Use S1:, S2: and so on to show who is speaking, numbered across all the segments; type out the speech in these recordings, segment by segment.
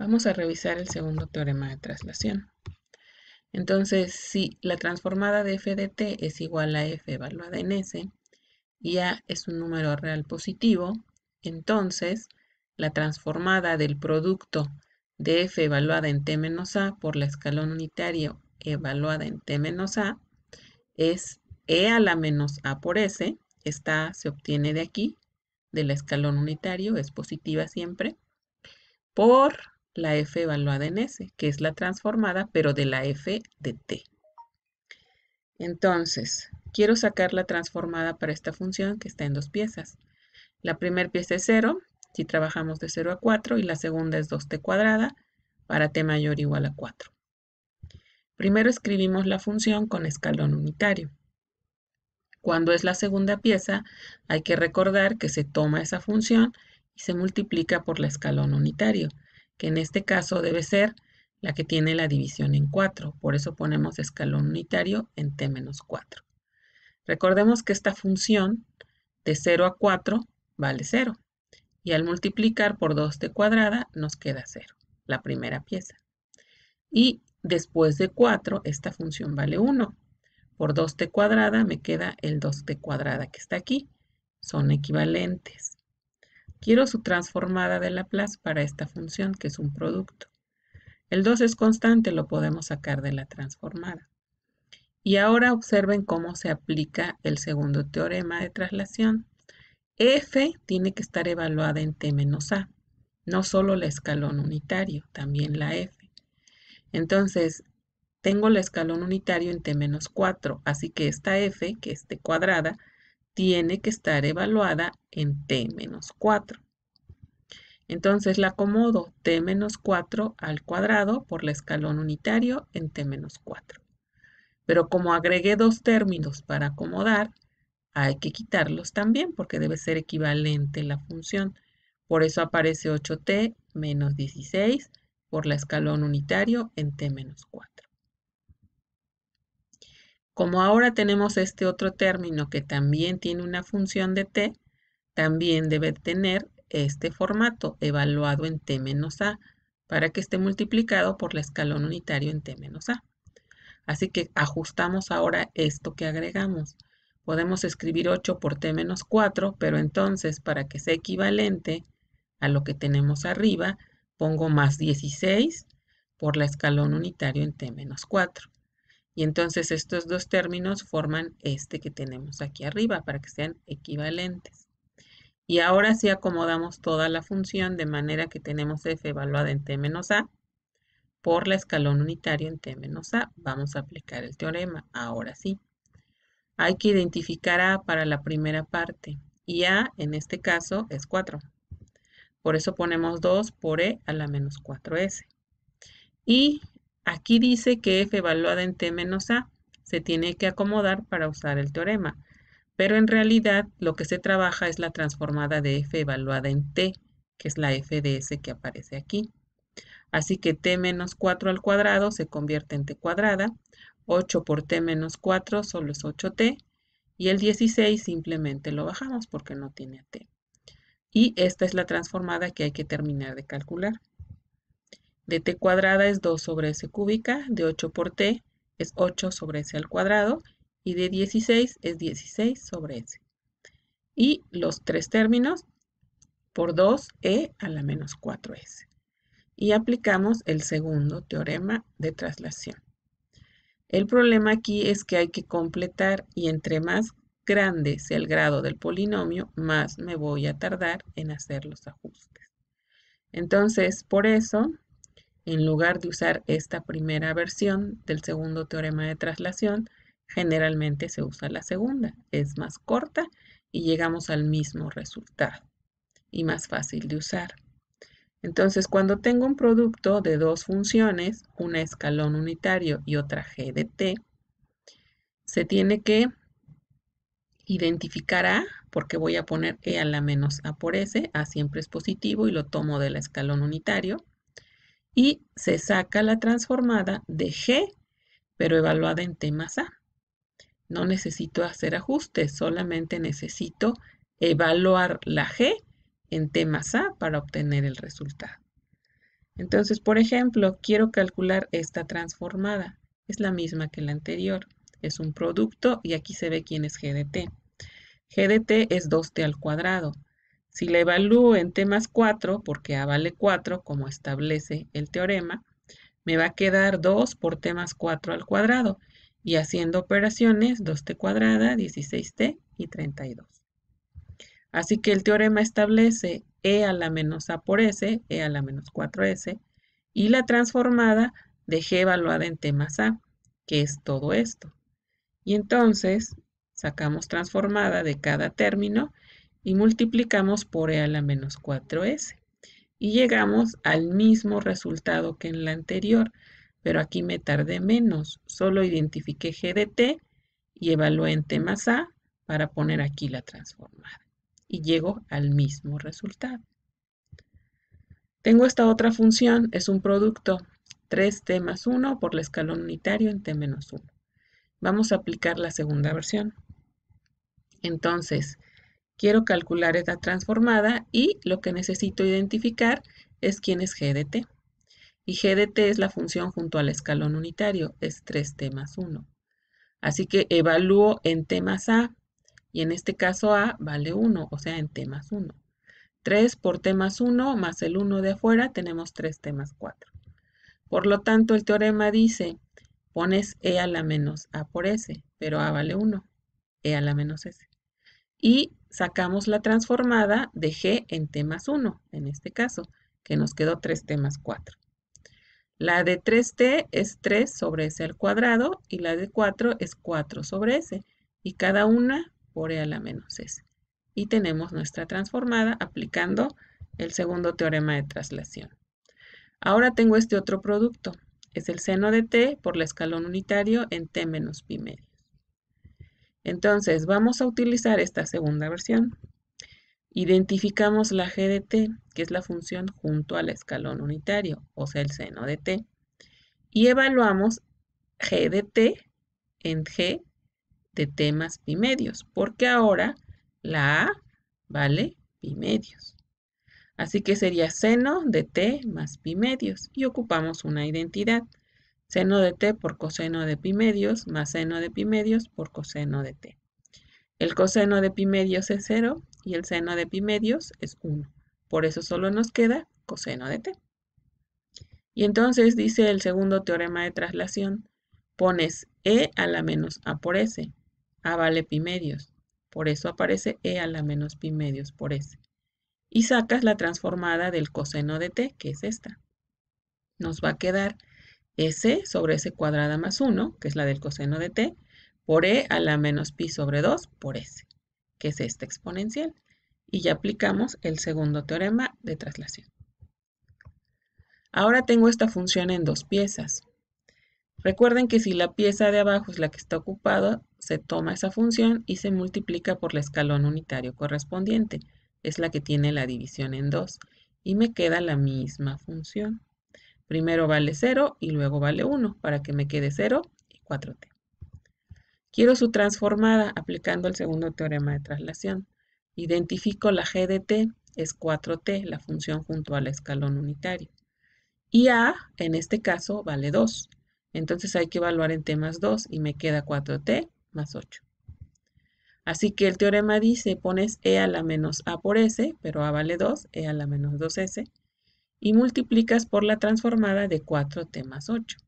S1: Vamos a revisar el segundo teorema de traslación. Entonces, si la transformada de f de t es igual a f evaluada en s, y a es un número real positivo, entonces la transformada del producto de f evaluada en t menos a por la escalón unitario evaluada en t menos a es e a la menos a por s, esta se obtiene de aquí, del escalón unitario, es positiva siempre, por la F evaluada en S, que es la transformada, pero de la F de T. Entonces, quiero sacar la transformada para esta función que está en dos piezas. La primera pieza es 0, si trabajamos de 0 a 4, y la segunda es 2t cuadrada para t mayor o igual a 4. Primero escribimos la función con escalón unitario. Cuando es la segunda pieza, hay que recordar que se toma esa función y se multiplica por la escalón unitario que en este caso debe ser la que tiene la división en 4. Por eso ponemos escalón unitario en t-4. Recordemos que esta función de 0 a 4 vale 0. Y al multiplicar por 2t cuadrada nos queda 0, la primera pieza. Y después de 4 esta función vale 1. Por 2t cuadrada me queda el 2t cuadrada que está aquí. Son equivalentes. Quiero su transformada de Laplace para esta función, que es un producto. El 2 es constante, lo podemos sacar de la transformada. Y ahora observen cómo se aplica el segundo teorema de traslación. F tiene que estar evaluada en T menos A, no solo el escalón unitario, también la F. Entonces, tengo el escalón unitario en T menos 4, así que esta F, que es esté cuadrada, tiene que estar evaluada en T-4. menos Entonces la acomodo T-4 al cuadrado por la escalón unitario en T-4. menos Pero como agregué dos términos para acomodar, hay que quitarlos también porque debe ser equivalente la función. Por eso aparece 8t menos 16 por la escalón unitario en t menos como ahora tenemos este otro término que también tiene una función de t, también debe tener este formato evaluado en t menos a para que esté multiplicado por la escalón unitario en t menos a. Así que ajustamos ahora esto que agregamos. Podemos escribir 8 por t menos 4, pero entonces para que sea equivalente a lo que tenemos arriba, pongo más 16 por la escalón unitario en t menos 4. Y entonces estos dos términos forman este que tenemos aquí arriba para que sean equivalentes. Y ahora sí acomodamos toda la función de manera que tenemos f evaluada en t menos a por la escalón unitario en t menos a. Vamos a aplicar el teorema, ahora sí. Hay que identificar a para la primera parte y a en este caso es 4. Por eso ponemos 2 por e a la menos 4s. Y Aquí dice que f evaluada en t menos a se tiene que acomodar para usar el teorema, pero en realidad lo que se trabaja es la transformada de f evaluada en t, que es la f de s que aparece aquí. Así que t menos 4 al cuadrado se convierte en t cuadrada, 8 por t menos 4 solo es 8t, y el 16 simplemente lo bajamos porque no tiene t. Y esta es la transformada que hay que terminar de calcular de t cuadrada es 2 sobre s cúbica, de 8 por t es 8 sobre s al cuadrado y de 16 es 16 sobre s. Y los tres términos por 2e a la menos 4s. Y aplicamos el segundo teorema de traslación. El problema aquí es que hay que completar y entre más grande sea el grado del polinomio, más me voy a tardar en hacer los ajustes. Entonces, por eso en lugar de usar esta primera versión del segundo teorema de traslación, generalmente se usa la segunda. Es más corta y llegamos al mismo resultado y más fácil de usar. Entonces, cuando tengo un producto de dos funciones, una escalón unitario y otra g de t, se tiene que identificar a, porque voy a poner e a la menos a por s, a siempre es positivo y lo tomo del escalón unitario, y se saca la transformada de G, pero evaluada en T más A. No necesito hacer ajustes, solamente necesito evaluar la G en T más A para obtener el resultado. Entonces, por ejemplo, quiero calcular esta transformada. Es la misma que la anterior. Es un producto y aquí se ve quién es G G de T. de T es 2T al cuadrado. Si la evalúo en t más 4, porque A vale 4, como establece el teorema, me va a quedar 2 por t más 4 al cuadrado. Y haciendo operaciones, 2t cuadrada, 16t y 32. Así que el teorema establece e a la menos a por s, e a la menos 4s, y la transformada de g evaluada en t más a, que es todo esto. Y entonces sacamos transformada de cada término y multiplicamos por e a la menos 4s. Y llegamos al mismo resultado que en la anterior, pero aquí me tardé menos. Solo identifiqué g de t y evalué en t más a para poner aquí la transformada. Y llego al mismo resultado. Tengo esta otra función, es un producto 3t más 1 por el escalón unitario en t menos 1. Vamos a aplicar la segunda versión. Entonces, Quiero calcular esta transformada y lo que necesito identificar es quién es g de t. Y g de t es la función junto al escalón unitario, es 3T más 1. Así que evalúo en T más A, y en este caso A vale 1, o sea en T más 1. 3 por T más 1 más el 1 de afuera tenemos 3T más 4. Por lo tanto, el teorema dice, pones E a la menos A por S, pero A vale 1, E a la menos S. Y sacamos la transformada de G en t más 1, en este caso, que nos quedó 3 t más 4. La de 3T es 3 sobre S al cuadrado y la de 4 es 4 sobre S y cada una por E a la menos S. Y tenemos nuestra transformada aplicando el segundo teorema de traslación. Ahora tengo este otro producto. Es el seno de T por el escalón unitario en T menos pi medio. Entonces, vamos a utilizar esta segunda versión. Identificamos la g de t, que es la función junto al escalón unitario, o sea, el seno de t. Y evaluamos g de t en g de t más pi medios, porque ahora la a vale pi medios. Así que sería seno de t más pi medios y ocupamos una identidad seno de t por coseno de pi medios más seno de pi medios por coseno de t. El coseno de pi medios es 0 y el seno de pi medios es 1. Por eso solo nos queda coseno de t. Y entonces dice el segundo teorema de traslación, pones e a la menos a por s, a vale pi medios, por eso aparece e a la menos pi medios por s. Y sacas la transformada del coseno de t, que es esta. Nos va a quedar S sobre S cuadrada más 1, que es la del coseno de T, por E a la menos pi sobre 2 por S, que es esta exponencial. Y ya aplicamos el segundo teorema de traslación. Ahora tengo esta función en dos piezas. Recuerden que si la pieza de abajo es la que está ocupada, se toma esa función y se multiplica por el escalón unitario correspondiente. Es la que tiene la división en dos. Y me queda la misma función. Primero vale 0 y luego vale 1 para que me quede 0 y 4t. Quiero su transformada aplicando el segundo teorema de traslación. Identifico la g de t, es 4t, la función junto al escalón unitario. Y a, en este caso, vale 2. Entonces hay que evaluar en t más 2 y me queda 4t más 8. Así que el teorema dice, pones e a la menos a por s, pero a vale 2, e a la menos 2s, y multiplicas por la transformada de 4t más 8.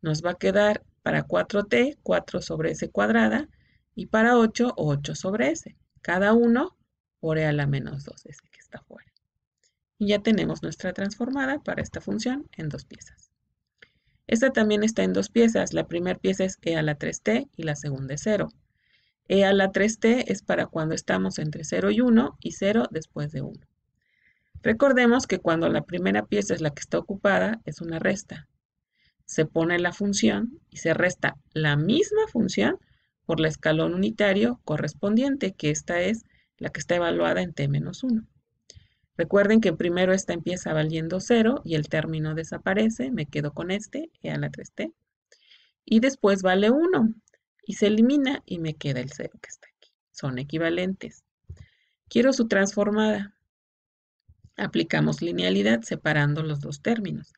S1: Nos va a quedar para 4t, 4 sobre s cuadrada, y para 8, 8 sobre s. Cada uno por e a la menos 2s que está fuera. Y ya tenemos nuestra transformada para esta función en dos piezas. Esta también está en dos piezas. La primera pieza es e a la 3t y la segunda es 0. e a la 3t es para cuando estamos entre 0 y 1 y 0 después de 1. Recordemos que cuando la primera pieza es la que está ocupada, es una resta. Se pone la función y se resta la misma función por el escalón unitario correspondiente, que esta es la que está evaluada en t-1. Recuerden que primero esta empieza valiendo 0 y el término desaparece, me quedo con este, e a la 3t. Y después vale 1 y se elimina y me queda el 0 que está aquí. Son equivalentes. Quiero su transformada. Aplicamos linealidad separando los dos términos.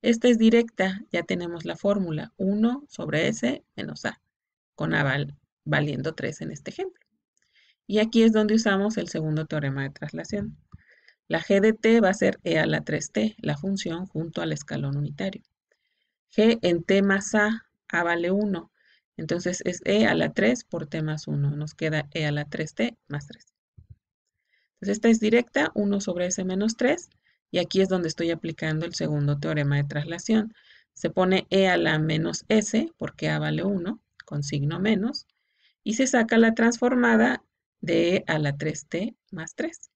S1: Esta es directa, ya tenemos la fórmula 1 sobre S menos A, con A valiendo 3 en este ejemplo. Y aquí es donde usamos el segundo teorema de traslación. La g de t va a ser e a la 3t, la función junto al escalón unitario. g en t más a, a vale 1, entonces es e a la 3 por t más 1, nos queda e a la 3t más 3. Entonces pues, esta es directa, 1 sobre S menos 3, y aquí es donde estoy aplicando el segundo teorema de traslación. Se pone E a la menos S, porque A vale 1, con signo menos, y se saca la transformada de E a la 3T más 3.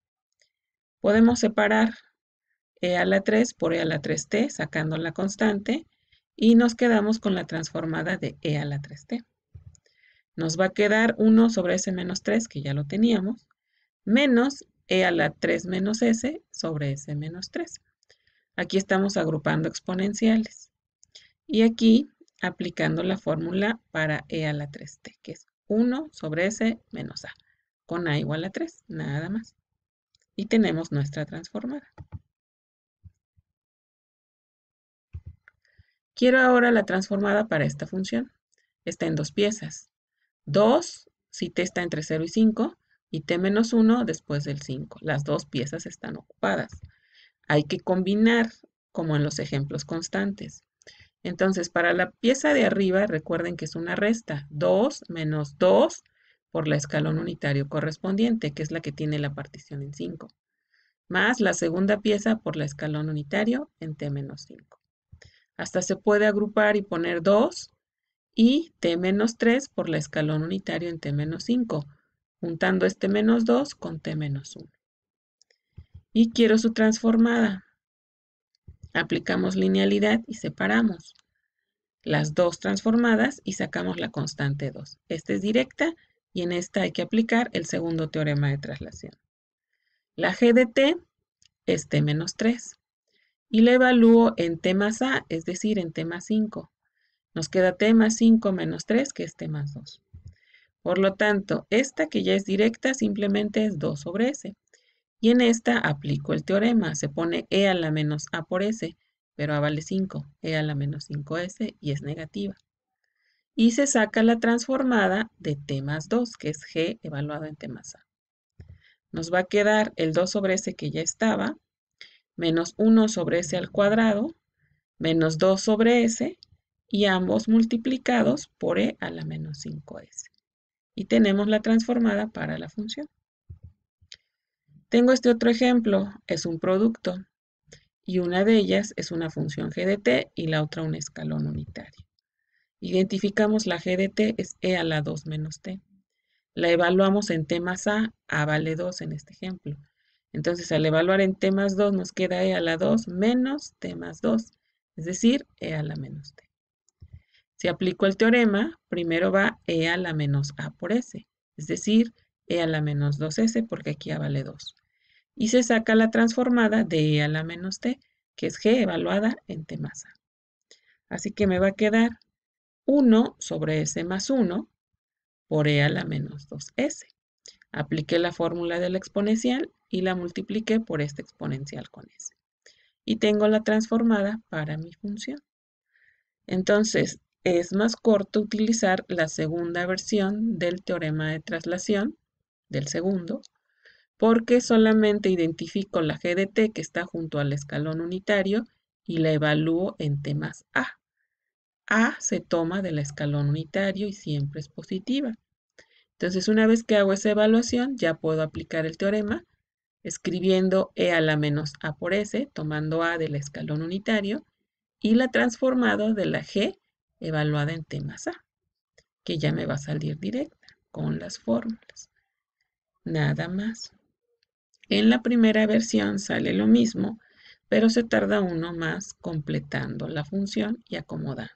S1: Podemos separar E a la 3 por E a la 3T, sacando la constante, y nos quedamos con la transformada de E a la 3T. Nos va a quedar 1 sobre S menos 3, que ya lo teníamos, menos e a la 3 menos s sobre s menos 3. Aquí estamos agrupando exponenciales. Y aquí aplicando la fórmula para e a la 3t, que es 1 sobre s menos a, con a igual a 3, nada más. Y tenemos nuestra transformada. Quiero ahora la transformada para esta función. Está en dos piezas. 2, si t está entre 0 y 5, y T-1 después del 5. Las dos piezas están ocupadas. Hay que combinar como en los ejemplos constantes. Entonces, para la pieza de arriba, recuerden que es una resta. 2 menos 2 por la escalón unitario correspondiente, que es la que tiene la partición en 5. Más la segunda pieza por la escalón unitario en T-5. Hasta se puede agrupar y poner 2 y T-3 por la escalón unitario en T-5 juntando este menos 2 con t menos 1. Y quiero su transformada. Aplicamos linealidad y separamos las dos transformadas y sacamos la constante 2. Esta es directa y en esta hay que aplicar el segundo teorema de traslación. La g de t es t menos 3 y la evalúo en t más a, es decir, en t más 5. Nos queda t más 5 menos 3, que es t más 2. Por lo tanto, esta que ya es directa simplemente es 2 sobre S. Y en esta aplico el teorema, se pone E a la menos A por S, pero A vale 5, E a la menos 5S y es negativa. Y se saca la transformada de T más 2, que es G evaluado en T más A. Nos va a quedar el 2 sobre S que ya estaba, menos 1 sobre S al cuadrado, menos 2 sobre S, y ambos multiplicados por E a la menos 5S y tenemos la transformada para la función. Tengo este otro ejemplo, es un producto y una de ellas es una función GDT y la otra un escalón unitario. Identificamos la GDT es E a la 2 menos T. La evaluamos en t más A, A vale 2 en este ejemplo. Entonces al evaluar en t más 2 nos queda E a la 2 menos T más 2, es decir, E a la menos T. Si aplico el teorema, primero va e a la menos a por s, es decir, e a la menos 2s porque aquí a vale 2. Y se saca la transformada de e a la menos t, que es g evaluada en t más a. Así que me va a quedar 1 sobre s más 1 por e a la menos 2s. Apliqué la fórmula de la exponencial y la multipliqué por esta exponencial con s. Y tengo la transformada para mi función. Entonces, es más corto utilizar la segunda versión del teorema de traslación, del segundo, porque solamente identifico la g de t que está junto al escalón unitario y la evalúo en t más a. a se toma del escalón unitario y siempre es positiva. Entonces, una vez que hago esa evaluación, ya puedo aplicar el teorema escribiendo e a la menos a por s, tomando a del escalón unitario, y la transformado de la g evaluada en temas A, que ya me va a salir directa con las fórmulas. Nada más. En la primera versión sale lo mismo, pero se tarda uno más completando la función y acomodando.